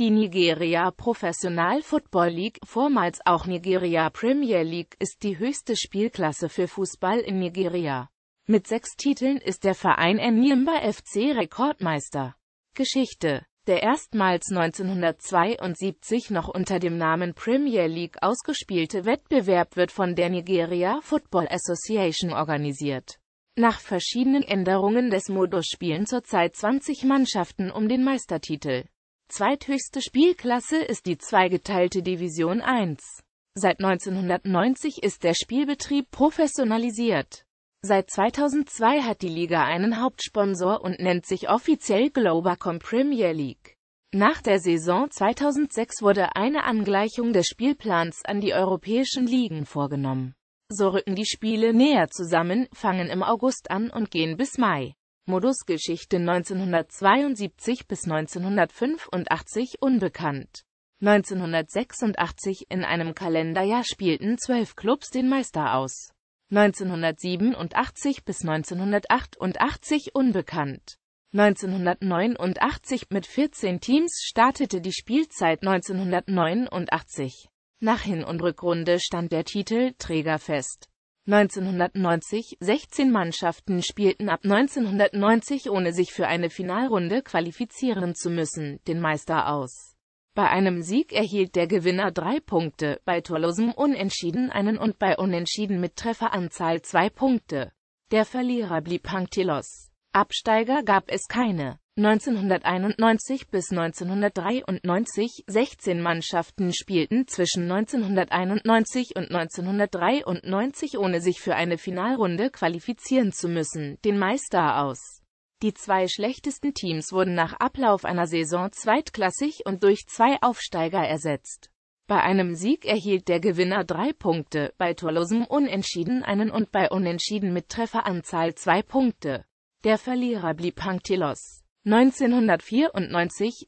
Die Nigeria Professional Football League, vormals auch Nigeria Premier League, ist die höchste Spielklasse für Fußball in Nigeria. Mit sechs Titeln ist der Verein Enyimba FC Rekordmeister. Geschichte der erstmals 1972 noch unter dem Namen Premier League ausgespielte Wettbewerb wird von der Nigeria Football Association organisiert. Nach verschiedenen Änderungen des Modus spielen zurzeit 20 Mannschaften um den Meistertitel. Zweithöchste Spielklasse ist die zweigeteilte Division 1. Seit 1990 ist der Spielbetrieb professionalisiert. Seit 2002 hat die Liga einen Hauptsponsor und nennt sich offiziell Globacom Premier League. Nach der Saison 2006 wurde eine Angleichung des Spielplans an die europäischen Ligen vorgenommen. So rücken die Spiele näher zusammen, fangen im August an und gehen bis Mai. Modusgeschichte 1972 bis 1985 unbekannt. 1986 in einem Kalenderjahr spielten zwölf Clubs den Meister aus. 1987 bis 1988 unbekannt. 1989 mit 14 Teams startete die Spielzeit 1989. Nach Hin- und Rückrunde stand der Titelträger fest. 1990 16 Mannschaften spielten ab 1990 ohne sich für eine Finalrunde qualifizieren zu müssen, den Meister aus. Bei einem Sieg erhielt der Gewinner drei Punkte, bei torlosem Unentschieden einen und bei Unentschieden mit Trefferanzahl zwei Punkte. Der Verlierer blieb Hangtilos. Absteiger gab es keine 1991 bis 1993 16 Mannschaften spielten zwischen 1991 und 1993 ohne sich für eine Finalrunde qualifizieren zu müssen, den Meister aus. Die zwei schlechtesten Teams wurden nach Ablauf einer Saison zweitklassig und durch zwei Aufsteiger ersetzt. Bei einem Sieg erhielt der Gewinner drei Punkte, bei torlosem Unentschieden einen und bei Unentschieden mit Trefferanzahl zwei Punkte. Der Verlierer blieb Punktilos. 1994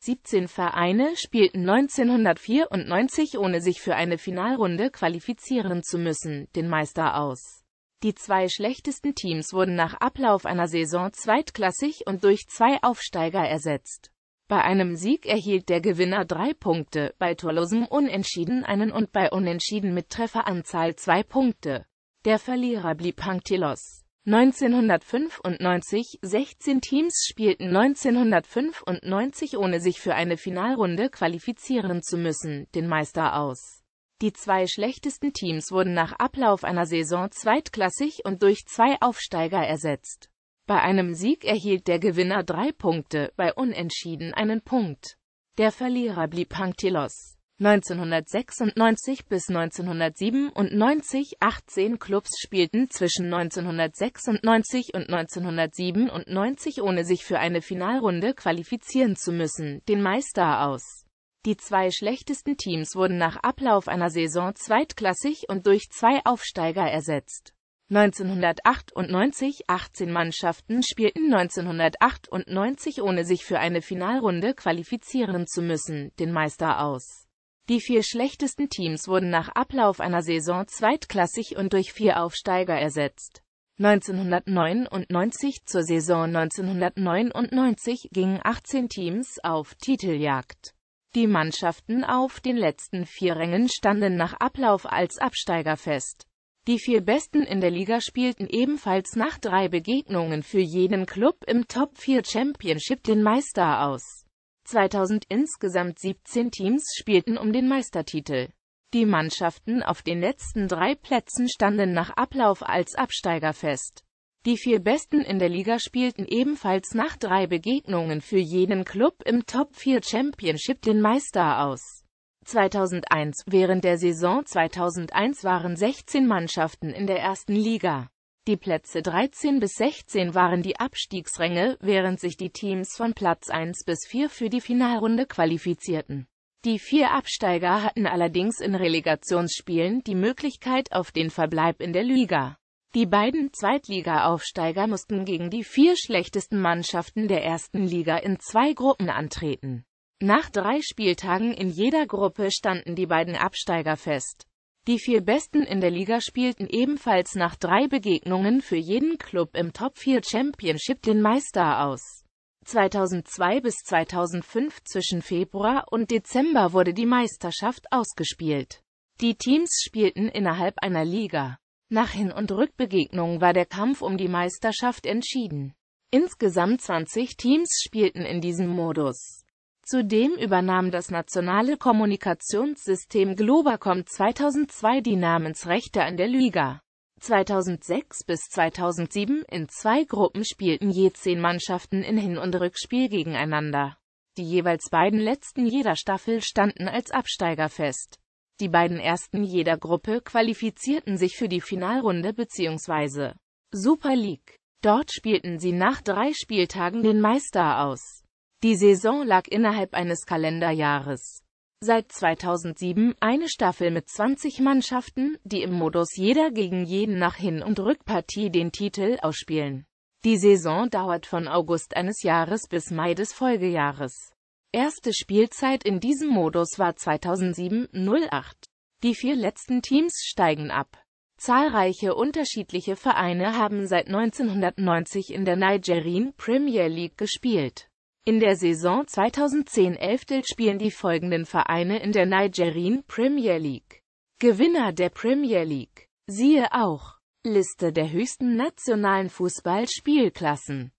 17 Vereine spielten 1994 ohne sich für eine Finalrunde qualifizieren zu müssen, den Meister aus. Die zwei schlechtesten Teams wurden nach Ablauf einer Saison zweitklassig und durch zwei Aufsteiger ersetzt. Bei einem Sieg erhielt der Gewinner drei Punkte, bei torlosem Unentschieden einen und bei Unentschieden mit Trefferanzahl zwei Punkte. Der Verlierer blieb Punktelos. 1995 16 Teams spielten 1995 ohne sich für eine Finalrunde qualifizieren zu müssen, den Meister aus. Die zwei schlechtesten Teams wurden nach Ablauf einer Saison zweitklassig und durch zwei Aufsteiger ersetzt. Bei einem Sieg erhielt der Gewinner drei Punkte, bei Unentschieden einen Punkt. Der Verlierer blieb Punktilos. 1996 bis 1997 18 Clubs spielten zwischen 1996 und 1997 ohne sich für eine Finalrunde qualifizieren zu müssen, den Meister aus. Die zwei schlechtesten Teams wurden nach Ablauf einer Saison zweitklassig und durch zwei Aufsteiger ersetzt. 1998 18 Mannschaften spielten 1998 ohne sich für eine Finalrunde qualifizieren zu müssen, den Meister aus. Die vier schlechtesten Teams wurden nach Ablauf einer Saison zweitklassig und durch vier Aufsteiger ersetzt. 1999 zur Saison 1999 gingen 18 Teams auf Titeljagd. Die Mannschaften auf den letzten vier Rängen standen nach Ablauf als Absteiger fest. Die vier Besten in der Liga spielten ebenfalls nach drei Begegnungen für jeden Club im Top 4 Championship den Meister aus. 2000 insgesamt 17 Teams spielten um den Meistertitel. Die Mannschaften auf den letzten drei Plätzen standen nach Ablauf als Absteiger fest. Die vier Besten in der Liga spielten ebenfalls nach drei Begegnungen für jenen Club im Top 4 Championship den Meister aus. 2001 Während der Saison 2001 waren 16 Mannschaften in der ersten Liga. Die Plätze 13 bis 16 waren die Abstiegsränge, während sich die Teams von Platz 1 bis 4 für die Finalrunde qualifizierten. Die vier Absteiger hatten allerdings in Relegationsspielen die Möglichkeit auf den Verbleib in der Liga. Die beiden Zweitliga-Aufsteiger mussten gegen die vier schlechtesten Mannschaften der ersten Liga in zwei Gruppen antreten. Nach drei Spieltagen in jeder Gruppe standen die beiden Absteiger fest. Die vier Besten in der Liga spielten ebenfalls nach drei Begegnungen für jeden Club im Top 4 Championship den Meister aus. 2002 bis 2005 zwischen Februar und Dezember wurde die Meisterschaft ausgespielt. Die Teams spielten innerhalb einer Liga. Nach Hin- und Rückbegegnung war der Kampf um die Meisterschaft entschieden. Insgesamt 20 Teams spielten in diesem Modus. Zudem übernahm das nationale Kommunikationssystem Globacom 2002 die Namensrechte an der Liga. 2006 bis 2007 in zwei Gruppen spielten je zehn Mannschaften in Hin- und Rückspiel gegeneinander. Die jeweils beiden letzten jeder Staffel standen als Absteiger fest. Die beiden ersten jeder Gruppe qualifizierten sich für die Finalrunde bzw. Super League. Dort spielten sie nach drei Spieltagen den Meister aus. Die Saison lag innerhalb eines Kalenderjahres. Seit 2007 eine Staffel mit 20 Mannschaften, die im Modus jeder gegen jeden nach Hin- und Rückpartie den Titel ausspielen. Die Saison dauert von August eines Jahres bis Mai des Folgejahres. Erste Spielzeit in diesem Modus war 2007-08. Die vier letzten Teams steigen ab. Zahlreiche unterschiedliche Vereine haben seit 1990 in der Nigerian Premier League gespielt. In der Saison 2010-11 spielen die folgenden Vereine in der Nigerian Premier League. Gewinner der Premier League. Siehe auch Liste der höchsten nationalen Fußballspielklassen